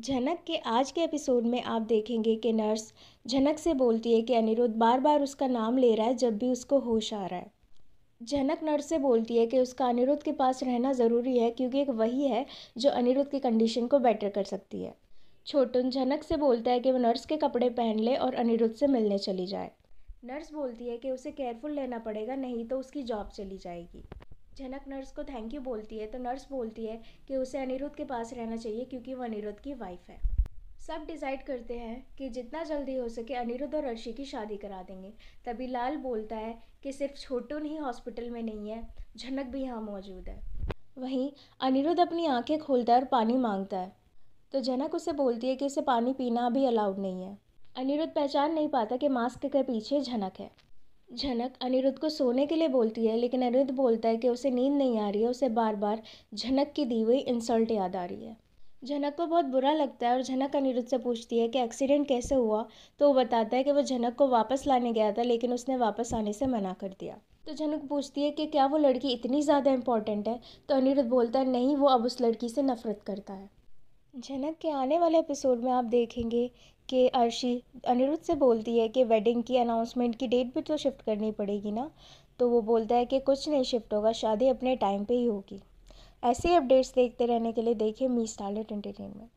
झनक के आज के एपिसोड में आप देखेंगे कि नर्स झनक से बोलती है कि अनिरुद्ध बार बार उसका नाम ले रहा है जब भी उसको होश आ रहा है झनक नर्स से बोलती है कि उसका अनिरुद्ध के पास रहना ज़रूरी है क्योंकि एक वही है जो अनिरुद्ध की कंडीशन को बेटर कर सकती है छोटन झनक से बोलता है कि वो नर्स के कपड़े पहन ले और अनिरुद्ध से मिलने चली जाए नर्स बोलती है कि उसे केयरफुल लेना पड़ेगा नहीं तो उसकी जॉब चली जाएगी झनक नर्स को थैंक यू बोलती है तो नर्स बोलती है कि उसे अनिरुद्ध के पास रहना चाहिए क्योंकि वो अनिरुद्ध की वाइफ है सब डिसाइड करते हैं कि जितना जल्दी हो सके अनिरुद्ध और अर्शी की शादी करा देंगे तभी लाल बोलता है कि सिर्फ छोटू ही हॉस्पिटल में नहीं है झनक भी यहाँ मौजूद है वहीं अनिरुद्ध अपनी आंखें खोलता है और पानी मांगता है तो झनक उसे बोलती है कि उसे पानी पीना अभी अलाउड नहीं है अनिरुद्ध पहचान नहीं पाता कि मास्क के पीछे झनक है झनक अनिरुद्ध को सोने के लिए बोलती है लेकिन अनिरुद्ध बोलता है कि उसे नींद नहीं आ रही है उसे बार बार झनक की दी हुई इंसल्ट याद आ रही है झनक को बहुत बुरा लगता है और झनक अनिरुद्ध से पूछती है कि एक्सीडेंट कैसे हुआ तो वो बताता है कि वो झनक को वापस लाने गया था लेकिन उसने वापस आने से मना कर दिया तो झनक पूछती है कि क्या वो लड़की इतनी ज़्यादा इंपॉर्टेंट है तो अनिरुद्ध बोलता है नहीं वो अब उस लड़की से नफरत करता है जनक के आने वाले एपिसोड में आप देखेंगे कि अर्शी अनिरुद्ध से बोलती है कि वेडिंग की अनाउंसमेंट की डेट भी तो शिफ्ट करनी पड़ेगी ना तो वो बोलता है कि कुछ नहीं शिफ्ट होगा शादी अपने टाइम पे ही होगी ऐसे अपडेट्स देखते रहने के लिए देखें मी स्टार्लेट एंटरटेनमेंट